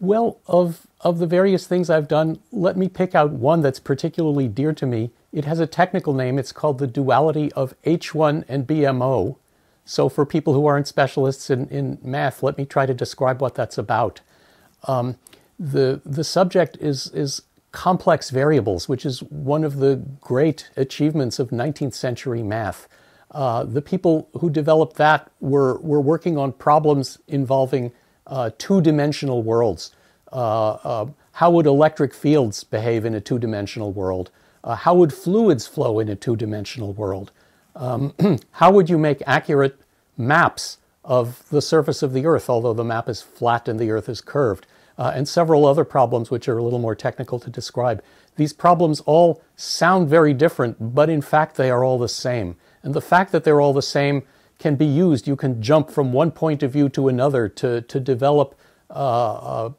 Well, of, of the various things I've done, let me pick out one that's particularly dear to me. It has a technical name. It's called the duality of H1 and BMO. So, for people who aren't specialists in, in math, let me try to describe what that's about. Um, the, the subject is, is complex variables, which is one of the great achievements of 19th century math. Uh, the people who developed that were, were working on problems involving uh, two dimensional worlds. Uh, uh, how would electric fields behave in a two dimensional world? Uh, how would fluids flow in a two dimensional world? Um, how would you make accurate maps of the surface of the Earth, although the map is flat and the Earth is curved? Uh, and several other problems which are a little more technical to describe. These problems all sound very different, but in fact they are all the same. And the fact that they're all the same can be used. You can jump from one point of view to another to, to develop uh, uh,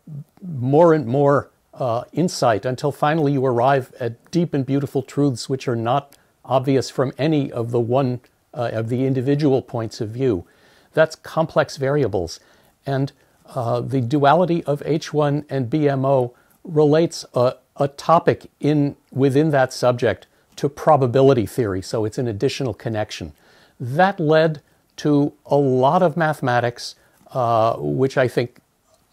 more and more uh, insight until finally you arrive at deep and beautiful truths which are not obvious from any of the one uh, of the individual points of view. That's complex variables. And uh, the duality of H1 and BMO relates a, a, topic in, within that subject to probability theory, so it's an additional connection. That led to a lot of mathematics, uh, which I think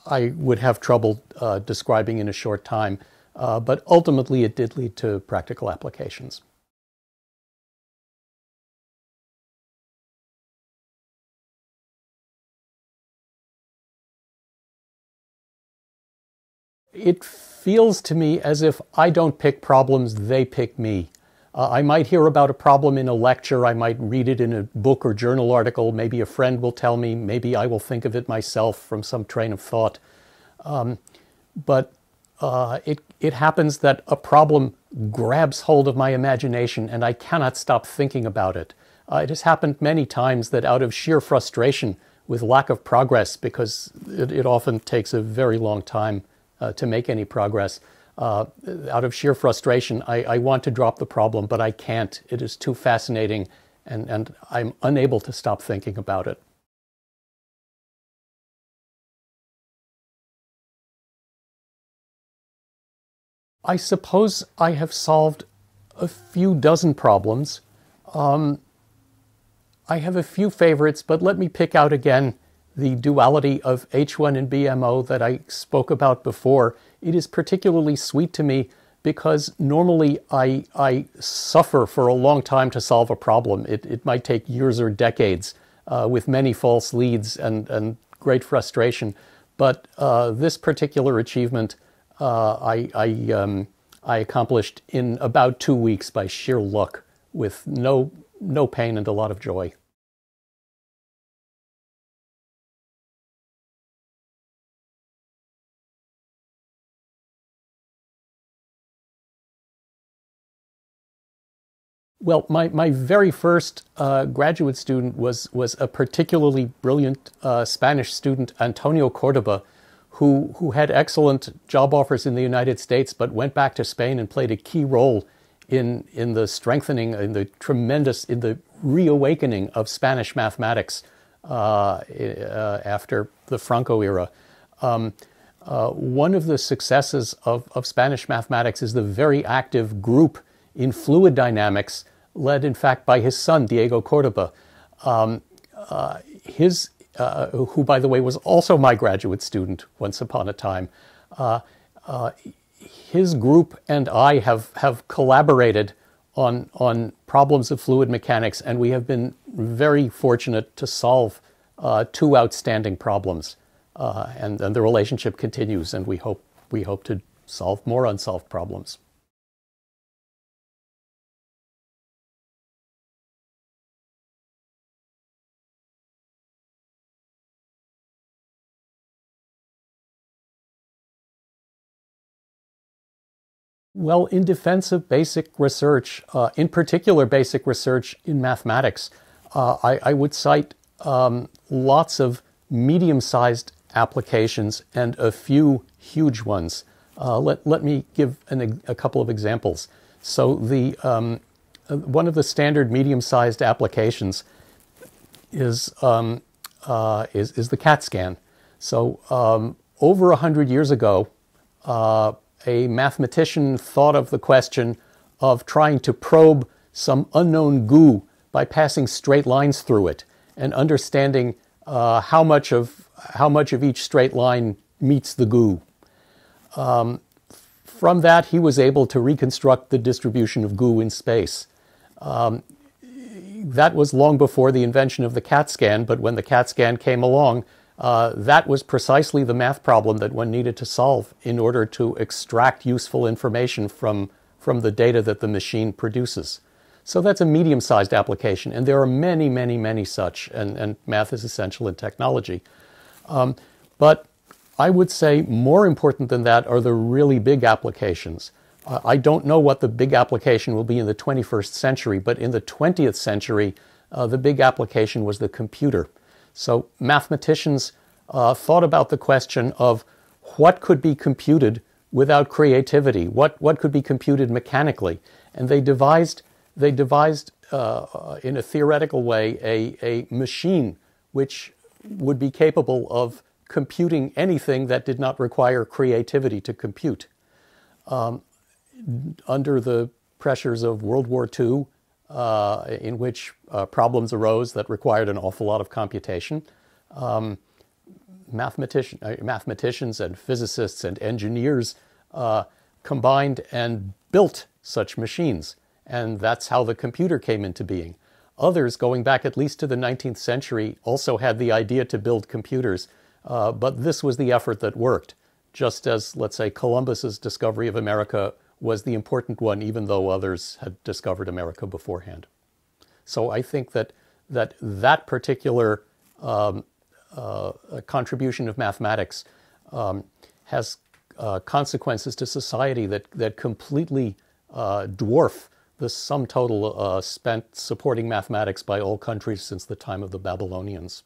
I would have trouble uh, describing in a short time. Uh, but ultimately, it did lead to practical applications. It feels to me as if I don't pick problems, they pick me. Uh, I might hear about a problem in a lecture. I might read it in a book or journal article. Maybe a friend will tell me. Maybe I will think of it myself from some train of thought. Um, but uh, it, it happens that a problem grabs hold of my imagination and I cannot stop thinking about it. Uh, it has happened many times that out of sheer frustration with lack of progress, because it, it often takes a very long time uh, to make any progress, uh, out of sheer frustration, I, I, want to drop the problem, but I can't. It is too fascinating, and, and I'm unable to stop thinking about it. I suppose I have solved a few dozen problems. Um, I have a few favorites, but let me pick out again the duality of H1 and BMO that I spoke about before, it is particularly sweet to me because normally I, I suffer for a long time to solve a problem. It, it might take years or decades uh, with many false leads and, and great frustration. But uh, this particular achievement uh, I, I, um, I accomplished in about two weeks by sheer luck with no, no pain and a lot of joy. Well, my, my very first uh, graduate student was, was a particularly brilliant uh, Spanish student, Antonio Cordoba, who, who had excellent job offers in the United States but went back to Spain and played a key role in, in the strengthening, in the tremendous, in the reawakening of Spanish mathematics uh, uh after the Franco era. Um, uh, one of the successes of, of Spanish mathematics is the very active group in fluid dynamics, led in fact by his son, Diego Cordoba. Um, uh, his, uh, who, by the way, was also my graduate student once upon a time. Uh, uh his group and I have, have collaborated on, on problems of fluid mechanics, and we have been very fortunate to solve uh, two outstanding problems. Uh, and, and the relationship continues, and we hope, we hope to solve more unsolved problems. Well, in defense of basic research, uh, in particular basic research in mathematics, uh, I, I, would cite um, lots of medium sized applications and a few huge ones. Uh, let, let me give an, a couple of examples. So, the, um, uh, one of the standard medium sized applications is, um, uh, is, is, the CAT scan. So, um, over 100 years ago, uh, a mathematician thought of the question of trying to probe some unknown goo by passing straight lines through it and understanding uh, how much of how much of each straight line meets the goo. Um, from that, he was able to reconstruct the distribution of goo in space. Um, that was long before the invention of the CAT scan, but when the CAT scan came along, uh, that was precisely the math problem that one needed to solve in order to extract useful information from, from the data that the machine produces. So that's a medium sized application, and there are many, many, many such, and, and math is essential in technology. Um, but I would say more important than that are the really big applications. Uh, I don't know what the big application will be in the 21st century, but in the 20th century, uh, the big application was the computer. So mathematicians uh, thought about the question of what could be computed without creativity, what, what could be computed mechanically, and they devised, they devised uh, uh, in a theoretical way a, a machine which would be capable of computing anything that did not require creativity to compute. Um, under the pressures of World War II uh, in which uh, problems arose that required an awful lot of computation. Um, mathematician, uh, mathematicians and physicists and engineers uh, combined and built such machines, and that's how the computer came into being. Others, going back at least to the 19th century, also had the idea to build computers, uh, but this was the effort that worked, just as, let's say, Columbus's discovery of America was the important one, even though others had discovered America beforehand. So I think that that, that particular um, uh, contribution of mathematics um, has uh, consequences to society that, that completely uh, dwarf the sum total uh, spent supporting mathematics by all countries since the time of the Babylonians.